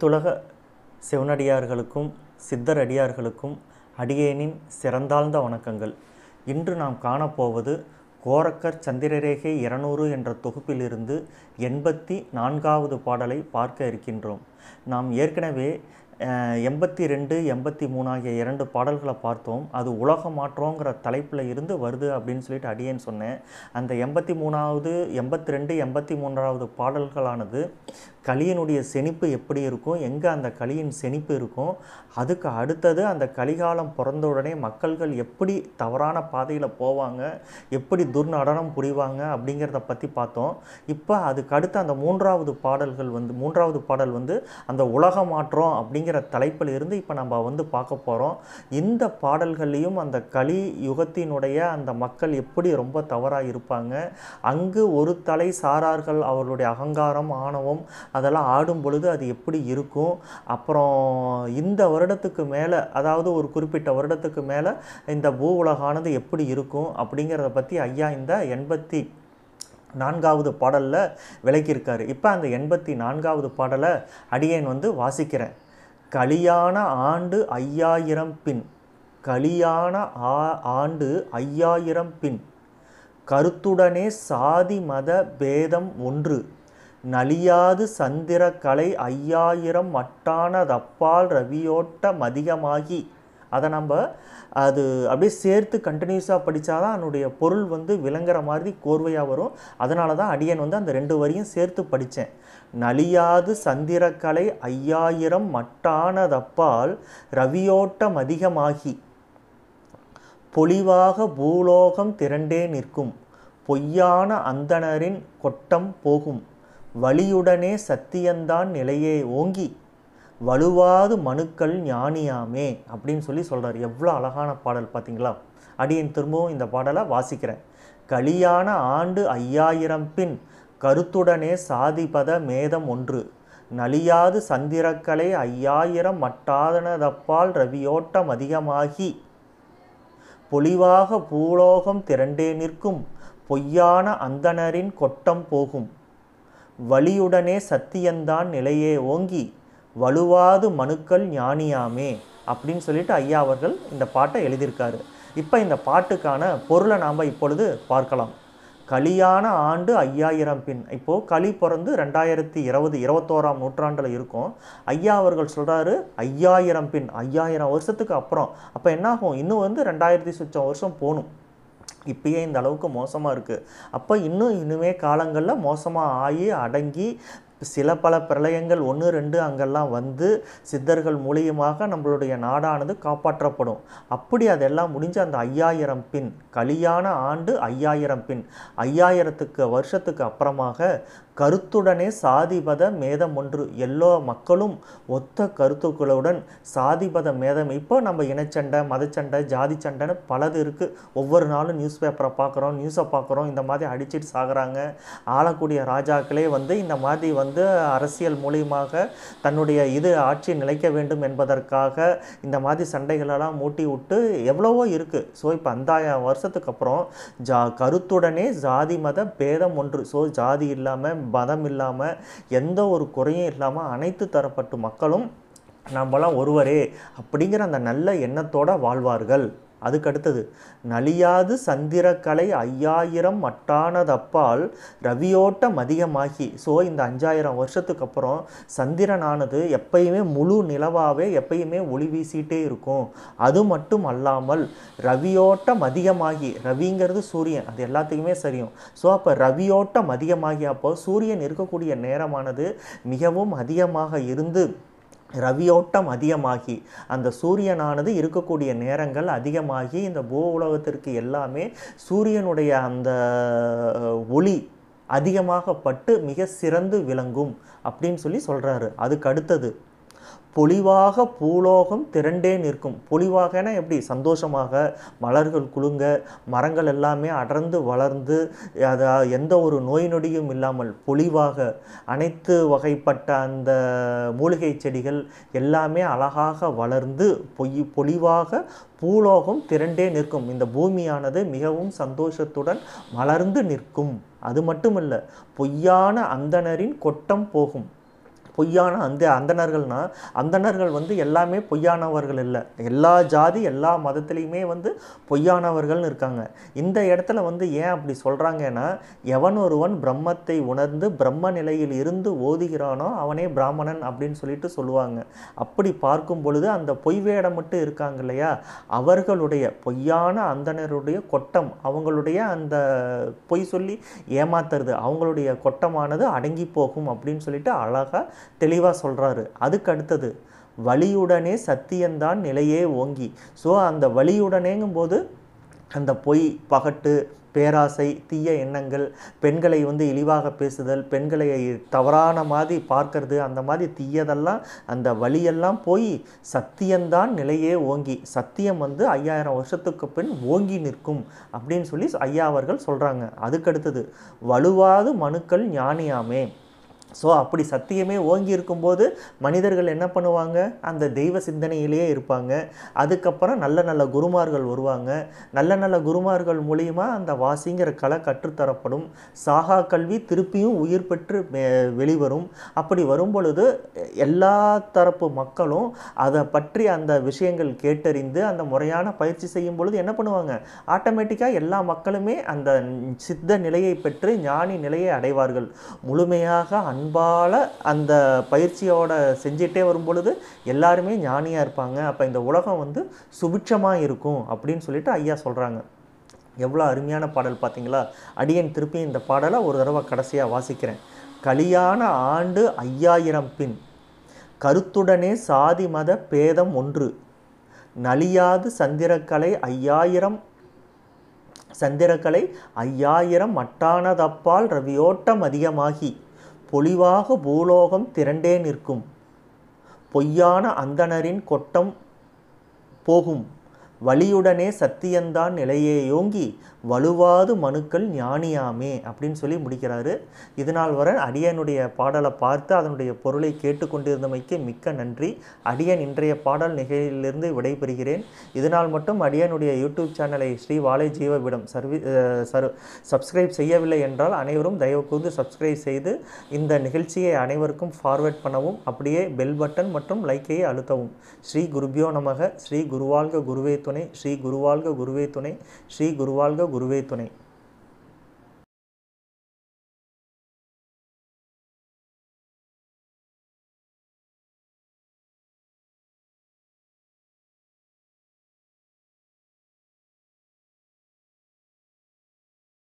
அனைத்துலக செவனடியார்களுக்கும் சித்தர் அடியார்களுக்கும் அடியேனின் சிறந்தாழ்ந்த வணக்கங்கள் இன்று நாம் காணப்போவது கோரக்கர் சந்திரரேகை இருநூறு என்ற தொகுப்பிலிருந்து எண்பத்தி நான்காவது பாடலை பார்க்க இருக்கின்றோம் நாம் ஏற்கனவே எண்பத்தி ரெண்டு எண்பத்தி மூணு ஆகிய இரண்டு பாடல்களை பார்த்தோம் அது உலக மாற்றங்கிற தலைப்பில் இருந்து வருது அப்படின்னு சொல்லிட்டு அடியேன் சொன்னேன் அந்த எண்பத்தி மூணாவது எண்பத்தி ரெண்டு எண்பத்தி மூன்றாவது பாடல்களானது களியினுடைய செணிப்பு எப்படி இருக்கும் எங்கே அந்த களியின் செணிப்பு இருக்கும் அதுக்கு அடுத்தது அந்த கலிகாலம் பிறந்த உடனே மக்கள்கள் எப்படி தவறான பாதையில் போவாங்க எப்படி துர்நடனம் புரிவாங்க அப்படிங்கிறத பற்றி பார்த்தோம் இப்போ அதுக்கு அடுத்து அந்த மூன்றாவது பாடல்கள் வந்து மூன்றாவது பாடல் வந்து அந்த உலக மாற்றம் அப்படிங்கிற தலைப்பில் இருந்து இப்போ நம்ம வந்து பார்க்க போகிறோம் இந்த பாடல்கள்லேயும் அந்த களி யுகத்தினுடைய அந்த மக்கள் எப்படி ரொம்ப தவறாக இருப்பாங்க அங்கு ஒரு தலை சாரார்கள் அவர்களுடைய அகங்காரம் ஆணவம் அதெல்லாம் ஆடும் பொழுது அது எப்படி இருக்கும் அப்புறம் இந்த வருடத்துக்கு மேலே அதாவது ஒரு குறிப்பிட்ட வருடத்துக்கு மேலே இந்த பூ உலகானது எப்படி இருக்கும் அப்படிங்கிறத பற்றி ஐயா இந்த எண்பத்தி நான்காவது பாடலில் விளக்கியிருக்காரு இப்போ அந்த எண்பத்தி நான்காவது பாடலை அடியேன் வந்து வாசிக்கிறேன் கலியான ஆண்டு ஐயாயிரம் பின் கலியான ஆ ஆண்டு ஐயாயிரம் பின் கருத்துடனே சாதி மத பேதம் ஒன்று நலியாது சந்திரக்கலை ஐயாயிரம் மட்டான தப்பால் ரவியோட்ட மதிகமாகி அதை நம்ம அது அப்படியே சேர்த்து கண்டினியூஸாக படித்தா தான் அதனுடைய பொருள் வந்து விளங்குற மாதிரி கோர்வையாக வரும் அதனால தான் அடியன் வந்து அந்த ரெண்டு வரியும் சேர்த்து படித்தேன் நலியாது சந்திரக்கலை ஐயாயிரம் மட்டானதப்பால் ரவியோட்டம் அதிகமாகி பொலிவாக பூலோகம் திரண்டே நிற்கும் பொய்யான அந்தணரின் கொட்டம் போகும் வலியுடனே சத்தியந்தான் நிலையே ஓங்கி வலுவாது மனுக்கள் ஞானியாமே அப்படின்னு சொல்லி சொல்கிறார் எவ்வளோ அழகான பாடல் பார்த்தீங்களா அடியின் திரும்பவும் இந்த பாடலை வாசிக்கிறேன் கலியான ஆண்டு ஐயாயிரம் பின் கருத்துடனே சாதிபத மேதம் ஒன்று நலியாது சந்திரக்கலை ஐயாயிரம் மட்டாதனதப்பால் ரவியோட்டம் அதிகமாகி பொலிவாக பூலோகம் திரண்டே நிற்கும் பொய்யான அந்தனரின் கொட்டம் போகும் வலியுடனே சத்தியந்தான் நிலையே ஓங்கி வலுவாது மனுக்கள் ஞானியாமே அப்படின்னு சொல்லிட்டு ஐயா அவர்கள் இந்த பாட்டை எழுதியிருக்காரு இப்போ இந்த பாட்டுக்கான பொருளை நாம் இப்பொழுது பார்க்கலாம் கலியான ஆண்டு ஐயாயிரம் பின் இப்போது களி பிறந்து ரெண்டாயிரத்தி இருபது இருபத்தோராம் நூற்றாண்டில் இருக்கும் ஐயா அவர்கள் சொல்கிறாரு ஐயாயிரம் பின் ஐயாயிரம் வருஷத்துக்கு அப்புறம் அப்போ என்னாகும் இன்னும் வந்து ரெண்டாயிரத்தி சுச்சம் வருஷம் போகணும் இப்பயே இந்த அளவுக்கு மோசமாக இருக்குது அப்போ இன்னும் இனிமே காலங்களில் மோசமாக ஆகி அடங்கி சில பல பிரளயங்கள் ஒன்று ரெண்டு அங்கெல்லாம் வந்து சித்தர்கள் மூலியமாக நம்மளுடைய நாடானது காப்பாற்றப்படும் அப்படி அதெல்லாம் முடிஞ்சு அந்த ஐயாயிரம் பின் கலியான ஆண்டு ஐயாயிரம் பின் ஐயாயிரத்துக்கு வருஷத்துக்கு அப்புறமாக கருத்துடனே சாதிபத மேதம் ஒன்று எல்லா மக்களும் ஒத்த கருத்துக்களுடன் சாதிபத மேதம் இப்போ நம்ம இனச்சண்டை மதச்சண்டை ஜாதி சண்டைன்னு பலது இருக்குது ஒவ்வொரு நாளும் நியூஸ் பேப்பரை பார்க்குறோம் நியூஸை பார்க்குறோம் இந்த மாதிரி அடிச்சிட்டு சாகிறாங்க ஆளக்கூடிய ராஜாக்களே வந்து இந்த மாதிரி வந்து அரசியல் மூலியமாக தன்னுடைய இது ஆட்சி நிலைக்க வேண்டும் என்பதற்காக இந்த மாதிரி சண்டைகளெல்லாம் மூட்டி விட்டு எவ்வளவோ இருக்குது ஸோ இப்போ அந்த வருஷத்துக்கு அப்புறம் ஜா கருத்துடனே ஜாதி மத பேதம் ஒன்று ஸோ ஜாதி இல்லாமல் பதம் இல்லாமல் எந்த ஒரு குறையும் இல்லாமல் அனைத்து தரப்பட்டு மக்களும் நம்மளாம் ஒருவரே அப்படிங்கிற அந்த நல்ல எண்ணத்தோடு வாழ்வார்கள் அதுக்கு அடுத்தது நலியாது சந்திரக்கலை ஐயாயிரம் மட்டானதப்பால் ரவியோட்டம் அதிகமாகி ஸோ இந்த அஞ்சாயிரம் வருஷத்துக்கு அப்புறம் சந்திரனானது எப்பயுமே முழு நிலவாகவே எப்பயுமே ஒளி வீசிகிட்டே இருக்கும் அது மட்டும் அல்லாமல் ரவியோட்டம் அதிகமாகி ரவிங்கிறது சூரியன் அது எல்லாத்துக்குமே சரியும் ஸோ அப்போ ரவியோட்டம் அதிகமாகி அப்போ சூரியன் இருக்கக்கூடிய நேரமானது மிகவும் அதிகமாக இருந்து ரவியோட்டம் அதிகமாகி அந்த சூரியனானது இருக்கக்கூடிய நேரங்கள் அதிகமாகி இந்த பூ உலகத்திற்கு எல்லாமே சூரியனுடைய அந்த ஒளி அதிகமாக பட்டு மிக சிறந்து விளங்கும் அப்படின்னு சொல்லி சொல்கிறாரு அதுக்கு அடுத்தது பொலிவாக பூலோகம் திரண்டே நிற்கும் பொலிவாகனா எப்படி சந்தோஷமாக மலர்கள் குலுங்க மரங்கள் எல்லாமே அடர்ந்து வளர்ந்து அது எந்த ஒரு நோய் நொடியும் இல்லாமல் பொலிவாக அனைத்து வகைப்பட்ட அந்த மூலிகை செடிகள் எல்லாமே அழகாக வளர்ந்து பொய் பொலிவாக பூலோகம் திரண்டே நிற்கும் இந்த பூமியானது மிகவும் சந்தோஷத்துடன் மலர்ந்து நிற்கும் அது மட்டுமல்ல பொய்யான அந்தணரின் கொட்டம் போகும் பொய்யான அந்த அந்தணர்கள்னா அந்தணர்கள் வந்து எல்லாமே பொய்யானவர்கள் இல்லை எல்லா ஜாதி எல்லா மதத்துலேயுமே வந்து பொய்யானவர்கள்னு இருக்காங்க இந்த இடத்துல வந்து ஏன் அப்படி சொல்கிறாங்கன்னா எவன் ஒருவன் பிரம்மத்தை உணர்ந்து பிரம்ம நிலையில் இருந்து ஓதுகிறானோ அவனே பிராமணன் அப்படின்னு சொல்லிட்டு சொல்லுவாங்க அப்படி பார்க்கும் பொழுது அந்த பொய் வேடம் மட்டும் இருக்காங்க இல்லையா அவர்களுடைய பொய்யான அந்தனருடைய கொட்டம் அவங்களுடைய அந்த பொய் சொல்லி ஏமாத்துறது அவங்களுடைய கொட்டமானது அடங்கி போகும் அப்படின்னு சொல்லிட்டு அழகாக தெளிவாக சொல்கிறாரு அதுக்கு அடுத்தது வழியுடனே சத்தியந்தான் நிலையே ஓங்கி ஸோ அந்த வழியுடனேங்கும் போது அந்த பொய் பகட்டு பேராசை தீய எண்ணங்கள் பெண்களை வந்து இழிவாக பேசுதல் பெண்களை தவறான மாதிரி பார்க்கறது அந்த மாதிரி தீயதெல்லாம் அந்த வழியெல்லாம் போய் சத்தியம்தான் நிலையே ஓங்கி சத்தியம் வந்து ஐயாயிரம் வருஷத்துக்கு பின் ஓங்கி நிற்கும் அப்படின்னு சொல்லி ஐயா அவர்கள் சொல்கிறாங்க அதுக்கடுத்தது வலுவாது மனுக்கள் ஞானியாமே ஸோ அப்படி சத்தியமே ஓங்கி இருக்கும்போது மனிதர்கள் என்ன பண்ணுவாங்க அந்த தெய்வ சிந்தனையிலேயே இருப்பாங்க அதுக்கப்புறம் நல்ல நல்ல குருமார்கள் வருவாங்க நல்ல நல்ல குருமார்கள் மூலியமாக அந்த வாசிங்கிற கலை கற்றுத்தரப்படும் சாகா கல்வி திருப்பியும் உயிர் பெற்று வெளிவரும் அப்படி வரும் பொழுது எல்லா தரப்பு மக்களும் அதை பற்றி அந்த விஷயங்கள் கேட்டறிந்து அந்த முறையான பயிற்சி செய்யும் பொழுது என்ன பண்ணுவாங்க ஆட்டோமேட்டிக்காக எல்லா மக்களுமே அந்த சித்த நிலையை பெற்று ஞானி நிலையை அடைவார்கள் முழுமையாக அன்பால் அந்த பயிற்சியோட செஞ்சிட்டே வரும்பொழுது எல்லாருமே ஞானியாக இருப்பாங்க அப்போ இந்த உலகம் வந்து சுபிட்சமாக இருக்கும் அப்படின்னு சொல்லிட்டு ஐயா சொல்கிறாங்க எவ்வளோ அருமையான பாடல் பார்த்தீங்களா அடியன் திருப்பி இந்த பாடலை ஒரு தடவை கடைசியாக வாசிக்கிறேன் கலியான ஆண்டு ஐயாயிரம் பின் கருத்துடனே சாதி மத பேதம் ஒன்று நலியாது சந்திரக்கலை ஐயாயிரம் சந்திரக்கலை ஐயாயிரம் மட்டானதப்பால் ரவியோட்டம் அதிகமாகி பொலிவாக பூலோகம் திரண்டே நிற்கும் பொய்யான அந்தணரின் கொட்டம் போகும் வழியுடனே சத்தியந்தான் நிலையே யோங்கி வலுவாது மனுக்கள் ஞானியாமே அப்படின்னு சொல்லி முடிக்கிறாரு இதனால் வர அடியனுடைய பாடலை பார்த்து அதனுடைய பொருளை கேட்டுக்கொண்டிருந்தமைக்கு மிக்க நன்றி அடியன் இன்றைய பாடல் நிகழ்ச்சியிலிருந்து விடைபெறுகிறேன் இதனால் மட்டும் அடியனுடைய யூடியூப் சேனலை ஸ்ரீ வாலை ஜீவவிடம் சர்வி சர் சப்ஸ்கிரைப் செய்யவில்லை என்றால் அனைவரும் தயவு கூர்ந்து சப்ஸ்கிரைப் செய்து இந்த நிகழ்ச்சியை அனைவருக்கும் ஃபார்வேர்ட் பண்ணவும் அப்படியே பெல் பட்டன் மற்றும் லைக்கையை அழுத்தவும் ஸ்ரீ குருபியோ நமக ஸ்ரீ குருவாழ்க குருவே గురువే శ్రీ గురువాల్గా గురువే శ్రీ గురువాల్గా గురువే